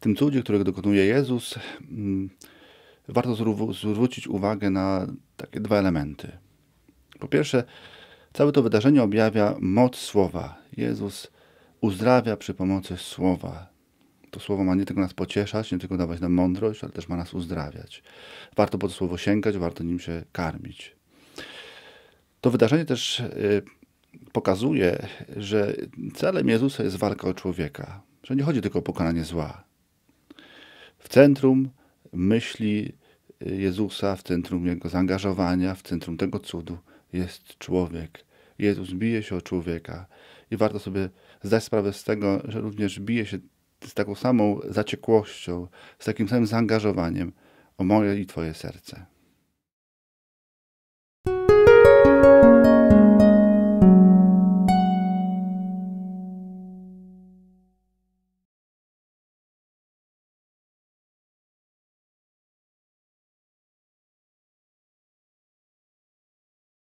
tym cudzie, którego dokonuje Jezus, mm, warto zwrócić uwagę na takie dwa elementy. Po pierwsze, całe to wydarzenie objawia moc słowa. Jezus uzdrawia przy pomocy słowa. To słowo ma nie tylko nas pocieszać, nie tylko dawać nam mądrość, ale też ma nas uzdrawiać. Warto po to słowo sięgać, warto nim się karmić. To wydarzenie też y, pokazuje, że celem Jezusa jest walka o człowieka, że nie chodzi tylko o pokonanie zła, w centrum myśli y, Jezusa, w centrum Jego zaangażowania, w centrum tego cudu jest człowiek. Jezus bije się o człowieka i warto sobie zdać sprawę z tego, że również bije się z taką samą zaciekłością, z takim samym zaangażowaniem o moje i Twoje serce.